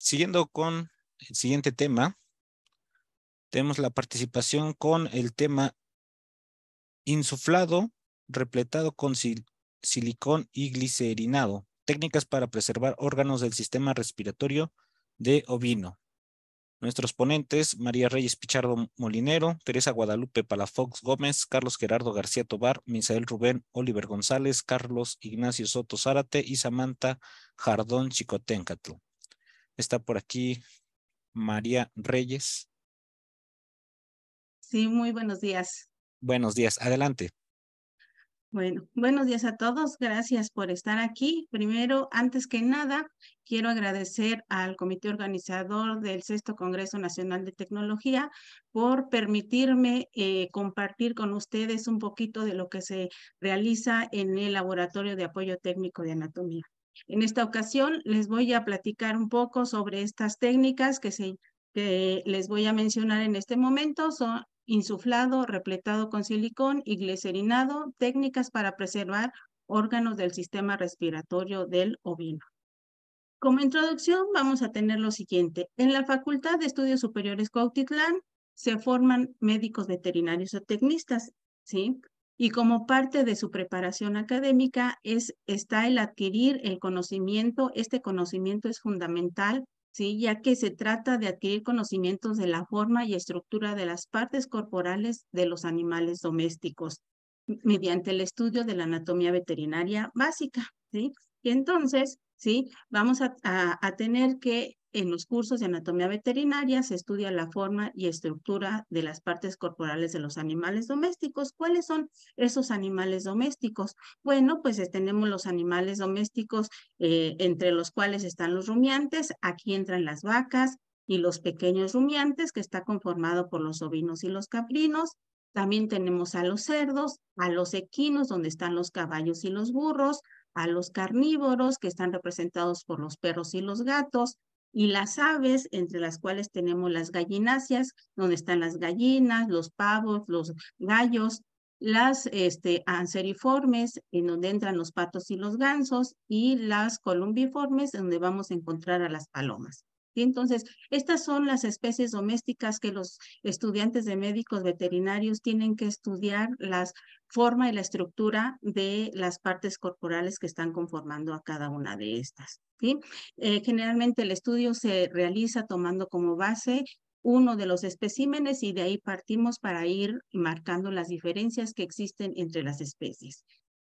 siguiendo con el siguiente tema, tenemos la participación con el tema insuflado, repletado con silicón y glicerinado, técnicas para preservar órganos del sistema respiratorio de ovino. Nuestros ponentes, María Reyes Pichardo Molinero, Teresa Guadalupe Palafox Gómez, Carlos Gerardo García Tobar, Misael Rubén Oliver González, Carlos Ignacio Soto Zárate y Samantha Jardón Chicotencatl. Está por aquí María Reyes. Sí, muy buenos días. Buenos días, adelante. Bueno, buenos días a todos. Gracias por estar aquí. Primero, antes que nada, quiero agradecer al comité organizador del Sexto Congreso Nacional de Tecnología por permitirme eh, compartir con ustedes un poquito de lo que se realiza en el Laboratorio de Apoyo Técnico de Anatomía. En esta ocasión les voy a platicar un poco sobre estas técnicas que, que les voy a mencionar en este momento. Son insuflado, repletado con silicón y glicerinado, técnicas para preservar órganos del sistema respiratorio del ovino. Como introducción vamos a tener lo siguiente. En la Facultad de Estudios Superiores Cuautitlán se forman médicos veterinarios o tecnistas, ¿sí? y como parte de su preparación académica es, está el adquirir el conocimiento. Este conocimiento es fundamental, ¿sí? ya que se trata de adquirir conocimientos de la forma y estructura de las partes corporales de los animales domésticos mediante el estudio de la anatomía veterinaria básica. ¿sí? Y entonces, ¿sí? Vamos a, tener que en los cursos de anatomía veterinaria se estudia la forma y estructura de las partes corporales de los animales domésticos. ¿Cuáles son esos animales domésticos? Bueno, pues eh, tenemos los animales domésticos eh, entre los cuales están los rumiantes, aquí entran las vacas y los pequeños rumiantes, que está conformado por los ovinos y los caprinos. También tenemos a los cerdos, a los equinos, donde están los caballos y los burros, a los carnívoros, que están representados por los perros y los gatos, y las aves, entre las cuales tenemos las gallináceas, donde están las gallinas, los pavos, los gallos, las este, anseriformes, en donde entran los patos y los gansos, y las columbiformes, donde vamos a encontrar a las palomas. Entonces, estas son las especies domésticas que los estudiantes de médicos veterinarios tienen que estudiar la forma y la estructura de las partes corporales que están conformando a cada una de estas. Eh, generalmente el estudio se realiza tomando como base uno de los especímenes y de ahí partimos para ir marcando las diferencias que existen entre las especies.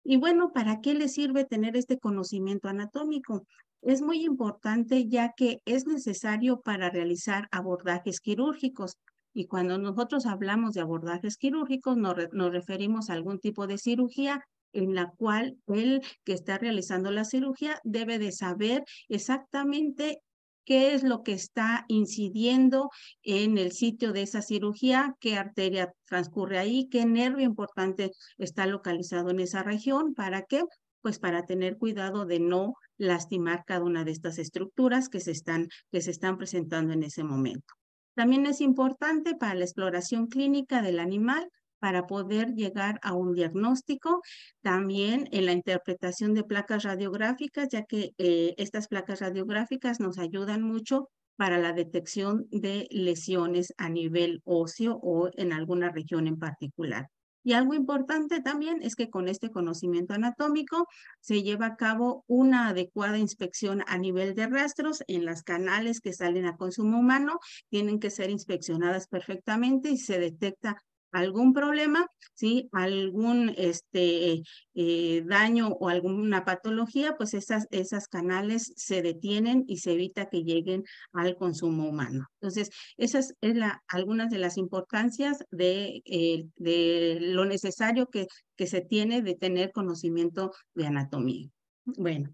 Y bueno, ¿para qué le sirve tener este conocimiento anatómico? es muy importante ya que es necesario para realizar abordajes quirúrgicos. Y cuando nosotros hablamos de abordajes quirúrgicos, nos, referimos a algún tipo de cirugía en la cual el que está realizando la cirugía debe de saber exactamente qué es lo que está incidiendo en el sitio de esa cirugía, qué arteria transcurre ahí, qué nervio importante está localizado en esa región, para qué pues para tener cuidado de no lastimar cada una de estas estructuras que se están, que se están presentando en ese momento. También es importante para la exploración clínica del animal para poder llegar a un diagnóstico. También en la interpretación de placas radiográficas, ya que eh, estas placas radiográficas nos ayudan mucho para la detección de lesiones a nivel óseo o en alguna región en particular. Y algo importante también es que con este conocimiento anatómico se lleva a cabo una adecuada inspección a nivel de rastros en las canales que salen a consumo humano, tienen que ser inspeccionadas perfectamente y se detecta algún problema, ¿sí? algún este, eh, daño o alguna patología, pues esas, esas canales se detienen y se evita que lleguen al consumo humano. Entonces, esas es la, algunas de las importancias de, eh, de lo necesario que, que se tiene de tener conocimiento de anatomía. Bueno,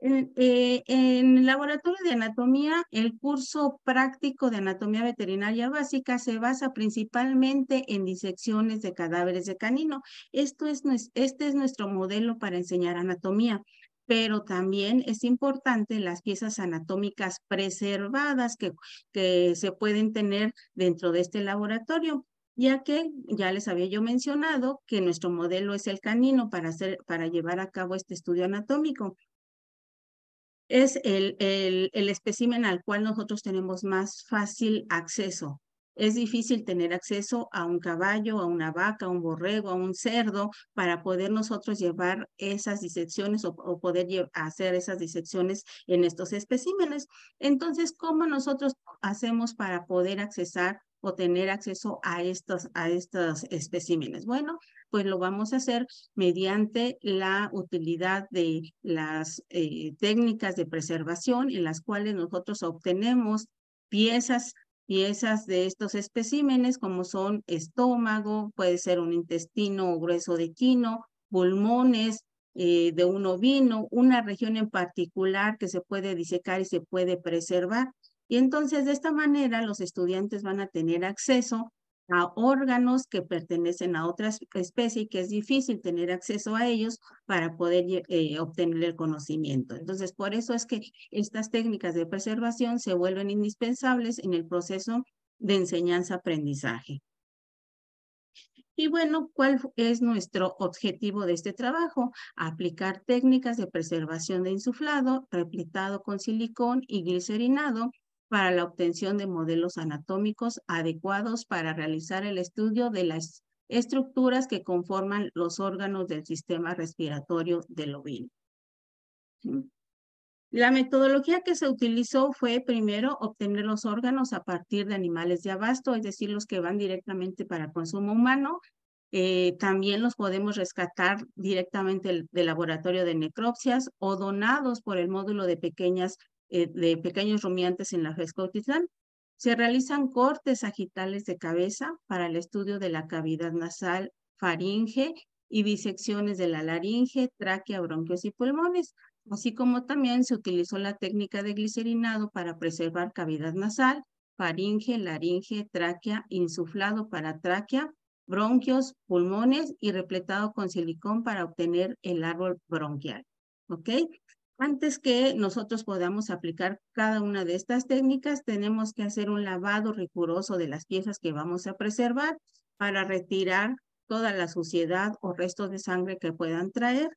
eh, en, el laboratorio de anatomía, el curso práctico de anatomía veterinaria básica se basa principalmente en disecciones de cadáveres de canino. Esto es, este es nuestro modelo para enseñar anatomía pero también es importante las piezas anatómicas preservadas que, que, se pueden tener dentro de este laboratorio, ya que ya les había yo mencionado que nuestro modelo es el canino para, hacer, para llevar a cabo este estudio anatómico es el, el, el espécimen al cual nosotros tenemos más fácil acceso. Es difícil tener acceso a un caballo, a una vaca, a un borrego, a un cerdo para poder nosotros llevar esas disecciones o, poder hacer esas disecciones en estos especímenes. Entonces, ¿cómo nosotros hacemos para poder accesar o tener acceso a estos, a estos especímenes? Bueno, pues lo vamos a hacer mediante la utilidad de las eh, técnicas de preservación en las cuales nosotros obtenemos piezas y esas de estos especímenes como son estómago, puede ser un intestino grueso de quino, pulmones eh, de un ovino, una región en particular que se puede disecar y se puede preservar. Y entonces de esta manera los estudiantes van a tener acceso a órganos que pertenecen a otra especie y que es difícil tener acceso a ellos para poder eh, obtener el conocimiento. Entonces, por eso es que estas técnicas de preservación se vuelven indispensables en el proceso de enseñanza-aprendizaje. Y bueno, ¿cuál es nuestro objetivo de este trabajo? Aplicar técnicas de preservación de insuflado, repletado con silicón y glicerinado para la obtención de modelos anatómicos adecuados para realizar el estudio de las estructuras que conforman los órganos del sistema respiratorio del ovino. La metodología que se utilizó fue primero obtener los órganos a partir de animales de abasto, es decir, los que van directamente para consumo humano. Eh, también los podemos rescatar directamente del, del laboratorio de necropsias o donados por el módulo de pequeñas eh, de pequeños rumiantes en la Fesca Autitlán. Se realizan cortes agitales de cabeza para el estudio de la cavidad nasal, faringe y disecciones de la laringe, tráquea, bronquios y pulmones, así como también se utilizó la técnica de glicerinado para preservar cavidad nasal, faringe, laringe, tráquea, insuflado para tráquea, bronquios, pulmones y repletado con silicón para obtener el árbol bronquial. ¿Ok? Antes que nosotros podamos aplicar cada una de estas técnicas, tenemos que hacer un lavado riguroso de las piezas que vamos a preservar para retirar toda la suciedad o restos de sangre que puedan traer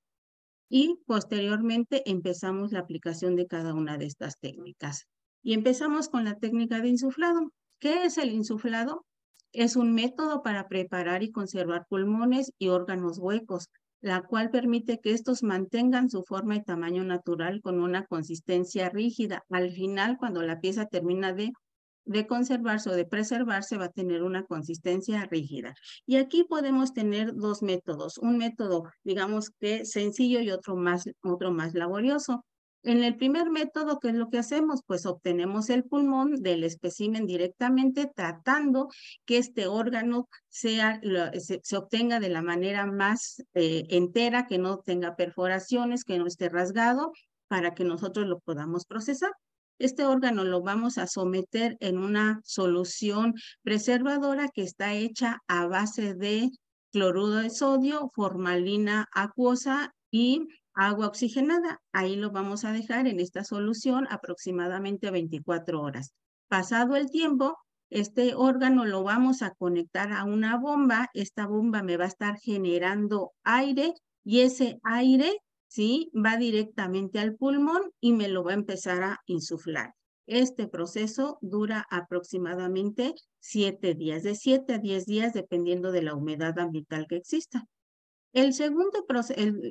y posteriormente empezamos la aplicación de cada una de estas técnicas. Y empezamos con la técnica de insuflado. ¿Qué es el insuflado? Es un método para preparar y conservar pulmones y órganos huecos la cual permite que estos mantengan su forma y tamaño natural con una consistencia rígida. Al final, cuando la pieza termina de, de conservarse o de preservarse, va a tener una consistencia rígida. Y aquí podemos tener dos métodos, un método, digamos que sencillo y otro más, otro más laborioso. En el primer método, ¿qué es lo que hacemos? Pues obtenemos el pulmón del espécimen directamente tratando que este órgano sea, se, obtenga de la manera más eh, entera, que no tenga perforaciones, que no esté rasgado, para que nosotros lo podamos procesar. Este órgano lo vamos a someter en una solución preservadora que está hecha a base de cloruro de sodio, formalina acuosa y agua oxigenada. Ahí lo vamos a dejar en esta solución aproximadamente 24 horas. Pasado el tiempo, este órgano lo vamos a conectar a una bomba. Esta bomba me va a estar generando aire y ese aire, ¿sí? Va directamente al pulmón y me lo va a empezar a insuflar. Este proceso dura aproximadamente 7 días, de 7 a 10 días, dependiendo de la humedad ambiental que exista segundo,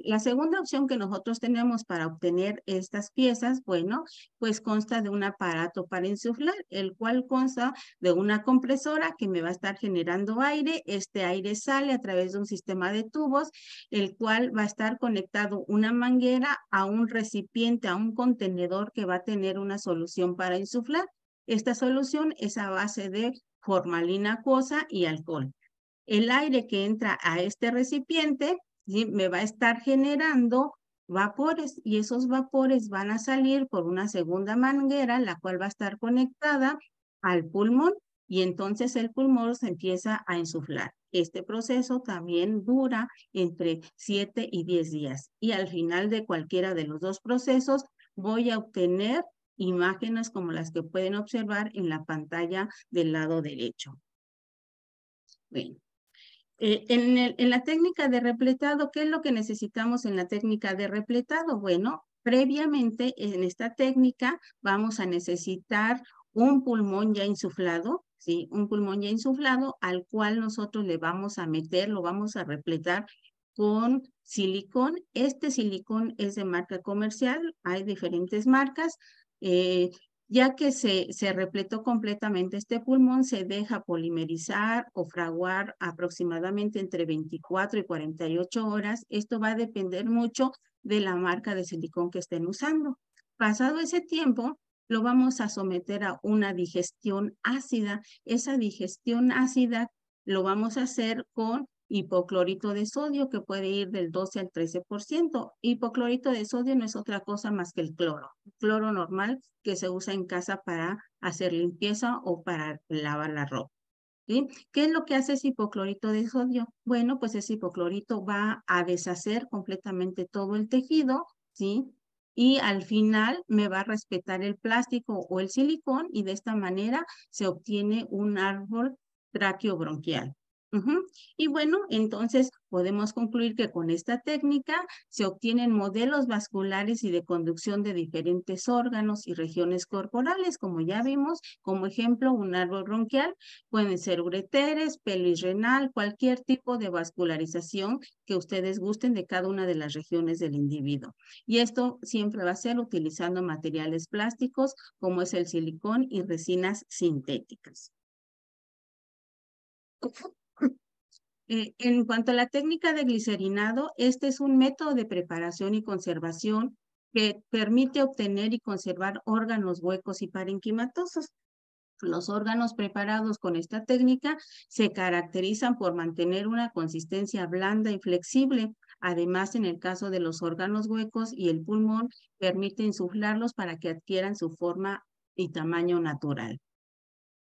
la segunda opción que nosotros tenemos para obtener estas piezas, bueno, pues consta de un aparato para insuflar, el cual consta de una compresora que me va a estar generando aire. Este aire sale a través de un sistema de tubos, el cual va a estar conectado una manguera a un recipiente, a un contenedor que va a tener una solución para insuflar. Esta solución es a base de formalina acuosa y alcohol el aire que entra a este recipiente me va a estar generando vapores y esos vapores van a salir por una segunda manguera, la cual va a estar conectada al pulmón y entonces el pulmón se empieza a insuflar. Este proceso también dura entre 7 y 10 días y al final de cualquiera de los dos procesos voy a obtener imágenes como las que pueden observar en la pantalla del lado derecho. Bueno, eh, en, en la técnica de repletado, ¿qué es lo que necesitamos en la técnica de repletado? Bueno, previamente en esta técnica vamos a necesitar un pulmón ya insuflado, ¿sí? Un pulmón ya insuflado al cual nosotros le vamos a meter, lo vamos a repletar con silicón. Este silicón es de marca comercial, hay diferentes marcas. Eh, ya que se, se repletó completamente este pulmón, se deja polimerizar o fraguar aproximadamente entre 24 y 48 horas. Esto va a depender mucho de la marca de silicón que estén usando. Pasado ese tiempo, lo vamos a someter a una digestión ácida. Esa digestión ácida lo vamos a hacer con hipoclorito de sodio que puede ir del 12 al 13%. Hipoclorito de sodio no es otra cosa más que el cloro, cloro normal que se usa en casa para hacer limpieza o para lavar la ropa. ¿Sí? ¿Qué es lo que hace ese hipoclorito de sodio? Bueno, pues ese hipoclorito va a deshacer completamente todo el tejido, ¿sí? y al final me va a respetar el plástico o el silicón y de esta manera se obtiene un árbol traqueobronquial. Y bueno, entonces podemos concluir que con esta técnica se obtienen modelos vasculares y de conducción de diferentes órganos y regiones corporales, como ya vimos, como ejemplo, un árbol bronquial, pueden ser ureteres, pelvis renal, cualquier tipo de vascularización que ustedes gusten de cada una de las regiones del individuo. Y esto siempre va a ser utilizando materiales plásticos como es el silicón y resinas sintéticas. Eh, en cuanto a la técnica de glicerinado, este es un método de preparación y conservación que permite obtener y conservar órganos huecos y parenquimatosos. Los órganos preparados con esta técnica se caracterizan por mantener una consistencia blanda y flexible. Además, en el caso de los órganos huecos y el pulmón, permite insuflarlos para que adquieran su forma y tamaño natural.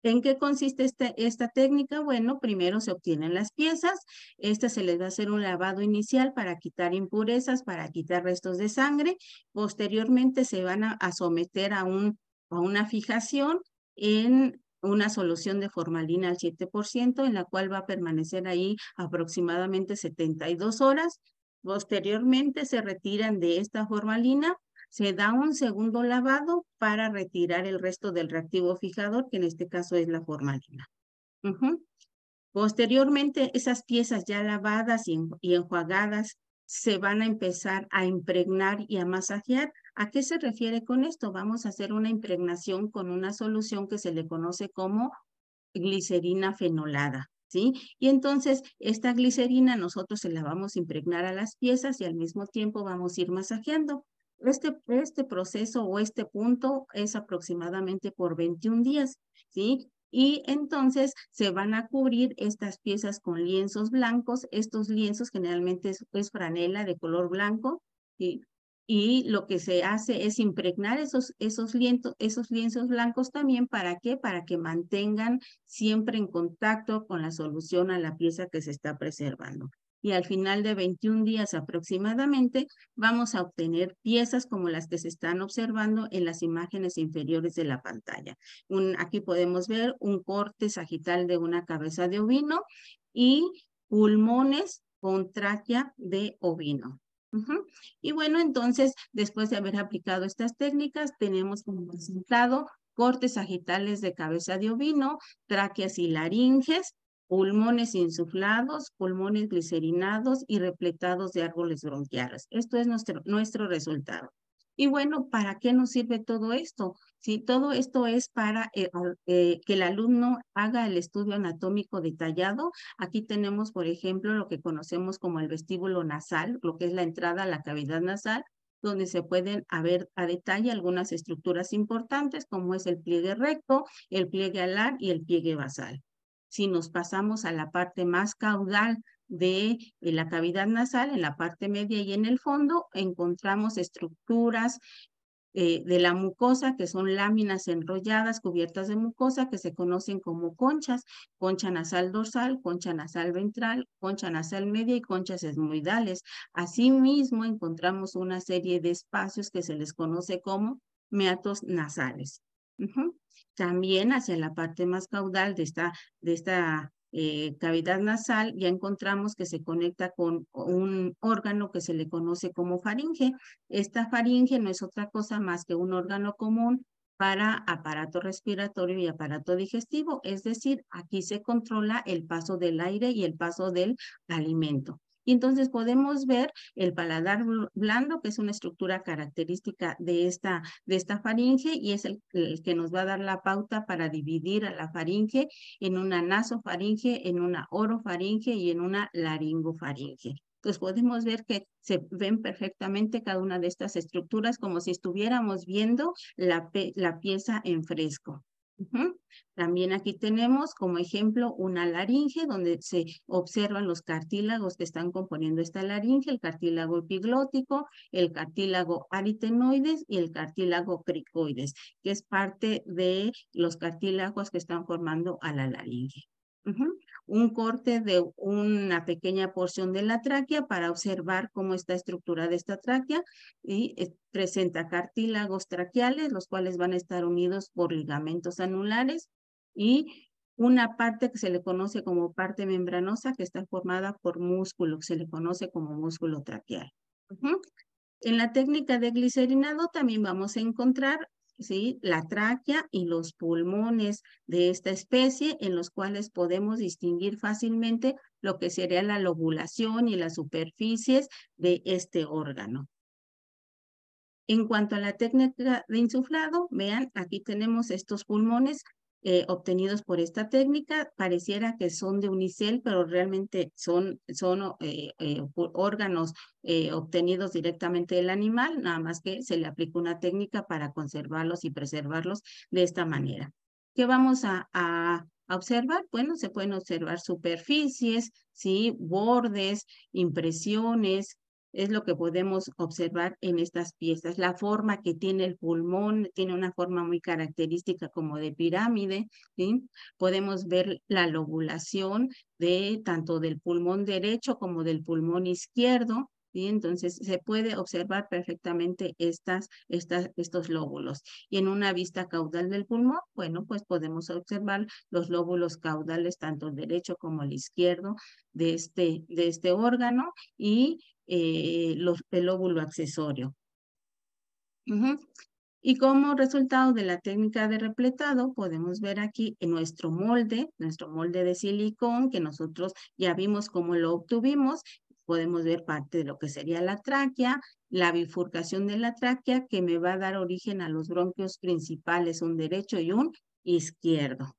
¿En qué consiste este, esta, técnica? Bueno, primero se obtienen las piezas, Esta se les va a hacer un lavado inicial para quitar impurezas, para quitar restos de sangre, posteriormente se van a, someter a, un, a una fijación en una solución de formalina al 7%, en la cual va a permanecer ahí aproximadamente 72 horas. Posteriormente se retiran de esta formalina se da un segundo lavado para retirar el resto del reactivo fijador, que en este caso es la formalina. Posteriormente, esas piezas ya lavadas y, y enjuagadas se van a empezar a impregnar y a masajear. ¿A qué se refiere con esto? Vamos a hacer una impregnación con una solución que se le conoce como glicerina fenolada. ¿Sí? Y entonces esta glicerina nosotros se la vamos a impregnar a las piezas y al mismo tiempo vamos a ir masajeando. Este, este proceso o este punto es aproximadamente por 21 días, ¿sí? y entonces se van a cubrir estas piezas con lienzos blancos. Estos lienzos generalmente es, franela de color blanco ¿sí? y lo que se hace es impregnar esos, esos, esos lienzos blancos también. ¿Para qué? Para que mantengan siempre en contacto con la solución a la pieza que se está preservando y al final de 21 días aproximadamente vamos a obtener piezas como las que se están observando en las imágenes inferiores de la pantalla. aquí podemos ver un corte sagital de una cabeza de ovino y pulmones con tráquea de ovino. Y bueno, entonces, después de haber aplicado estas técnicas, tenemos como resultado cortes sagitales de cabeza de ovino, tráqueas y laringes, pulmones insuflados, pulmones glicerinados y repletados de árboles bronquiales. Esto es nuestro, nuestro resultado. Y bueno, ¿para qué nos sirve todo esto? Si todo esto es para eh, eh, que el alumno haga el estudio anatómico detallado. Aquí tenemos, por ejemplo, lo que conocemos como el vestíbulo nasal, lo que es la entrada a la cavidad nasal, donde se pueden ver a detalle algunas estructuras importantes, como es el pliegue recto, el pliegue alar y el pliegue basal si nos pasamos a la parte más caudal de, eh, la cavidad nasal, en la parte media y en el fondo, encontramos estructuras eh, de la mucosa, que son láminas enrolladas cubiertas de mucosa que se conocen como conchas, concha nasal dorsal, concha nasal ventral, concha nasal media y conchas esmoidales. Asimismo, encontramos una serie de espacios que se les conoce como meatos nasales. También hacia la parte más caudal de esta, de esta eh, cavidad nasal ya encontramos que se conecta con un órgano que se le conoce como faringe. Esta faringe no es otra cosa más que un órgano común para aparato respiratorio y aparato digestivo, es decir, aquí se controla el paso del aire y el paso del alimento. Y entonces podemos ver el paladar blando, que es una estructura característica de esta, de esta faringe y es el, que nos va a dar la pauta para dividir a la faringe en una nasofaringe, en una orofaringe y en una laringofaringe. Entonces podemos ver que se ven perfectamente cada una de estas estructuras como si estuviéramos viendo la pieza en fresco. También aquí tenemos como ejemplo una laringe donde se observan los cartílagos que están componiendo esta laringe, el cartílago epiglótico, el cartílago aritenoides y el cartílago cricoides, que es parte de los cartílagos que están formando a la laringe un corte de una pequeña porción de la tráquea para observar cómo está estructurada esta tráquea y eh, presenta cartílagos traqueales, los cuales van a estar unidos por ligamentos anulares y una parte que se le conoce como parte membranosa que está formada por músculo, que se le conoce como músculo traqueal. En la técnica de glicerinado también vamos a encontrar la tráquea y los pulmones de esta especie, en los cuales podemos distinguir fácilmente lo que sería la lobulación y las superficies de este órgano. En cuanto a la técnica de insuflado, vean, aquí tenemos estos pulmones eh, obtenidos por esta técnica pareciera que son de unicel, pero realmente son, son eh, eh, órganos obtenidos directamente del animal, nada más que se le aplica una técnica para conservarlos y preservarlos de esta manera. ¿Qué vamos a, observar? Bueno, se pueden observar superficies, ¿sí? bordes, impresiones, es lo que podemos observar en estas piezas. La forma que tiene el pulmón tiene una forma muy característica como de pirámide. ¿sí? Podemos ver la lobulación de tanto del pulmón derecho como del pulmón izquierdo. Y Entonces se puede observar perfectamente estas, estas, estos lóbulos. Y en una vista caudal del pulmón, bueno, pues podemos observar los lóbulos caudales, tanto el derecho como el izquierdo de este, de este órgano. Y eh, los, el óvulo accesorio. Y como resultado de la técnica de repletado, podemos ver aquí en nuestro molde, nuestro molde de silicón, que nosotros ya vimos cómo lo obtuvimos. Podemos ver parte de lo que sería la tráquea, la bifurcación de la tráquea, que me va a dar origen a los bronquios principales, un derecho y un izquierdo.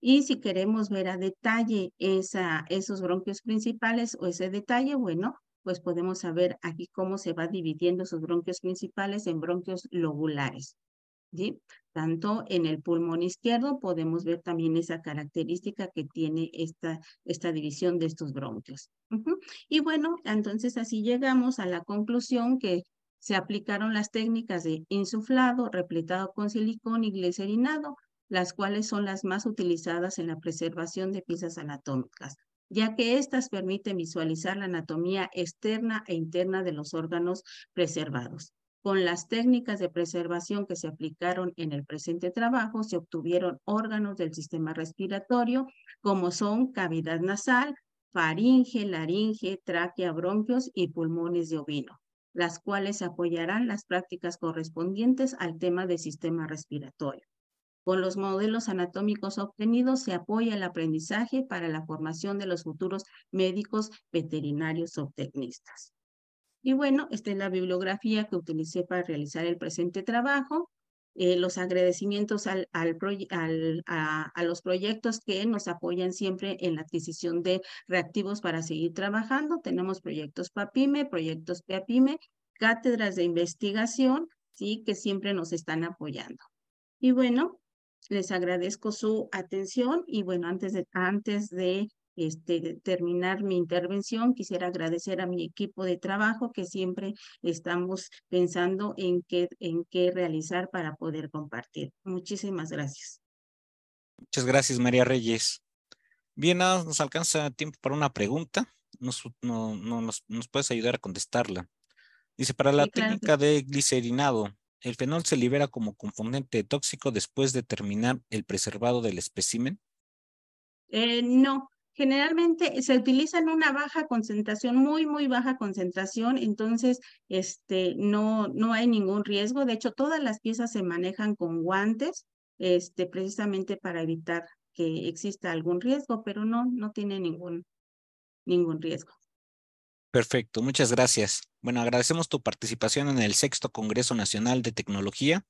Y si queremos ver a detalle esos bronquios principales o ese detalle, bueno, pues podemos saber aquí cómo se va dividiendo esos bronquios principales en bronquios lobulares. ¿sí? Tanto en el pulmón izquierdo podemos ver también esa característica que tiene esta, esta división de estos bronquios. Y bueno, entonces así llegamos a la conclusión que se aplicaron las técnicas de insuflado, repletado con silicón y glicerinado las cuales son las más utilizadas en la preservación de piezas anatómicas, ya que éstas permiten visualizar la anatomía externa e interna de los órganos preservados. Con las técnicas de preservación que se aplicaron en el presente trabajo, se obtuvieron órganos del sistema respiratorio, como son cavidad nasal, faringe, laringe, tráquea, bronquios y pulmones de ovino, las cuales apoyarán las prácticas correspondientes al tema del sistema respiratorio. Con los modelos anatómicos obtenidos se apoya el aprendizaje para la formación de los futuros médicos veterinarios o tecnistas. Y bueno, esta es la bibliografía que utilicé para realizar el presente trabajo. Eh, los agradecimientos a, los proyectos que nos apoyan siempre en la adquisición de reactivos para seguir trabajando. Tenemos proyectos PAPIME, proyectos PAPIME, cátedras de investigación, sí, que siempre nos están apoyando. Y bueno, les agradezco su atención y bueno, antes de, antes de este, terminar mi intervención, quisiera agradecer a mi equipo de trabajo que siempre estamos pensando en qué, en qué realizar para poder compartir. Muchísimas gracias. Muchas gracias, María Reyes. Bien, nos alcanza tiempo para una pregunta. Nos, no, nos, puedes ayudar a contestarla. Dice, para la técnica de glicerinado, el fenol se libera como componente tóxico después de terminar el preservado del espécimen? Eh, no, generalmente se utiliza en una baja concentración, muy, muy baja concentración, entonces este, no, no hay ningún riesgo. De hecho, todas las piezas se manejan con guantes, este, precisamente para evitar que exista algún riesgo, pero no, no tiene ningún, ningún riesgo. Perfecto, muchas gracias. Bueno, agradecemos tu participación en el sexto Congreso Nacional de Tecnología